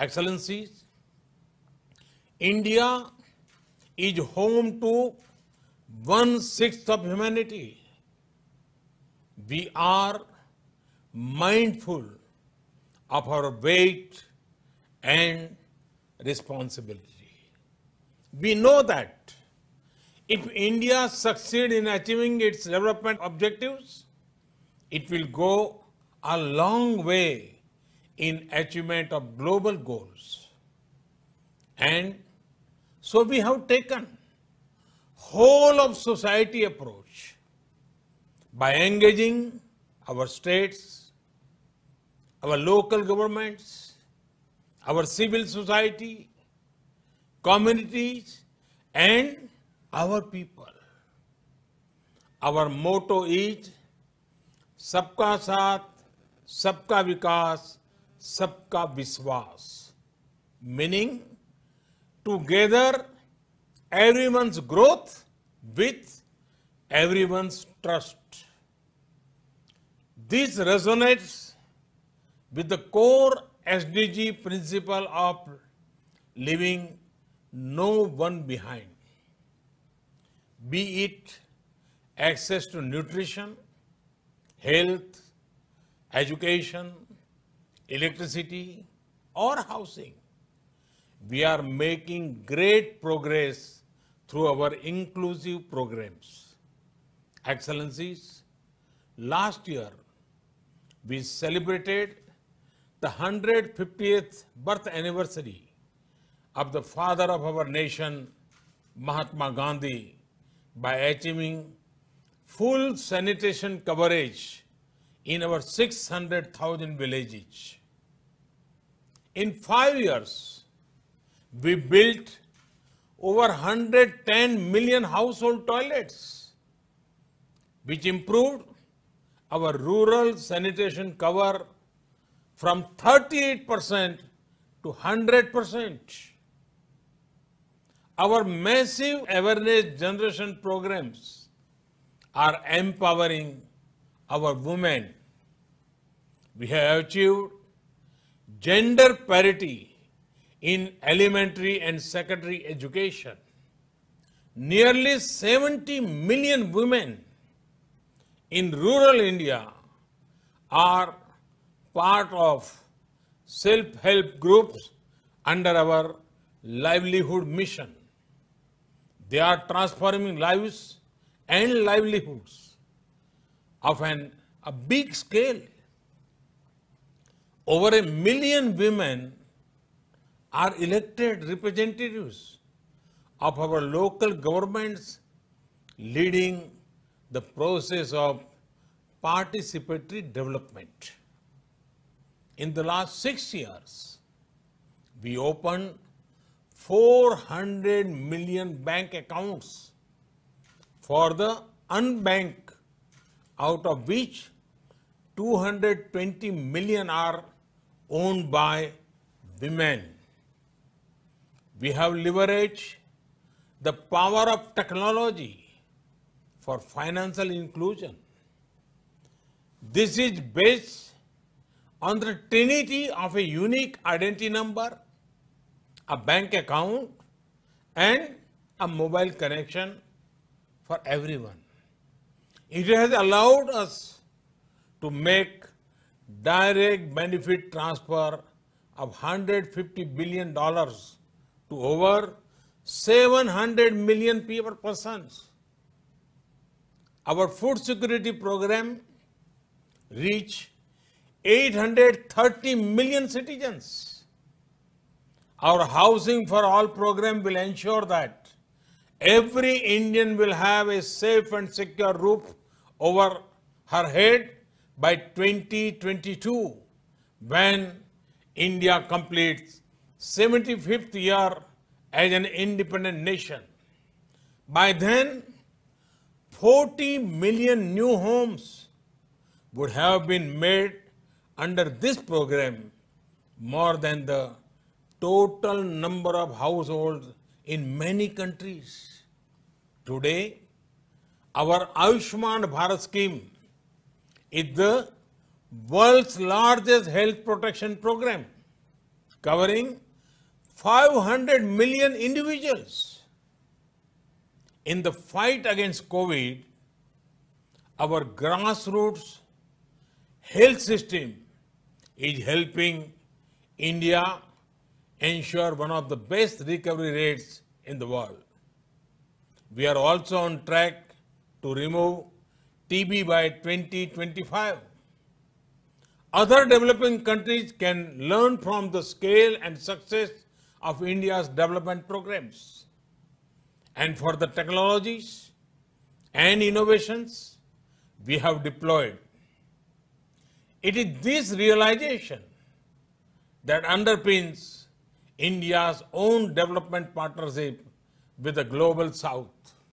Excellencies, India is home to one sixth of humanity. We are mindful of our weight and responsibility. We know that if India succeeds in achieving its development objectives, it will go a long way in achievement of global goals. And so we have taken whole of society approach by engaging our states, our local governments, our civil society, communities and our people. Our motto is Sabka Saath, Sabka Vikas, सबका विश्वास meaning together everyone's growth with everyone's trust this resonates with the core S D G principle of living no one behind be it access to nutrition health education electricity or housing. We are making great progress through our inclusive programs. Excellencies, last year we celebrated the 150th birth anniversary of the father of our nation, Mahatma Gandhi, by achieving full sanitation coverage in our 600,000 villages. In five years, we built over 110 million household toilets, which improved our rural sanitation cover from 38% to 100%. Our massive awareness generation programs are empowering our women. We have achieved gender parity in elementary and secondary education, nearly 70 million women in rural India are part of self-help groups under our livelihood mission. They are transforming lives and livelihoods of an, a big scale over a million women are elected representatives of our local governments leading the process of participatory development. In the last six years, we opened 400 million bank accounts for the unbanked, out of which 220 million are owned by women. We have leveraged the power of technology for financial inclusion. This is based on the trinity of a unique identity number, a bank account, and a mobile connection for everyone. It has allowed us to make direct benefit transfer of 150 billion dollars to over 700 million people persons. Our food security program reach 830 million citizens. Our housing for all program will ensure that every Indian will have a safe and secure roof over her head by 2022 when India completes 75th year as an independent nation. By then, 40 million new homes would have been made under this program, more than the total number of households in many countries. Today, our Ayushman Bharat scheme it's the world's largest health protection program covering 500 million individuals. In the fight against COVID, our grassroots health system is helping India ensure one of the best recovery rates in the world. We are also on track to remove TB by 2025. Other developing countries can learn from the scale and success of India's development programs. And for the technologies and innovations we have deployed. It is this realization that underpins India's own development partnership with the global South.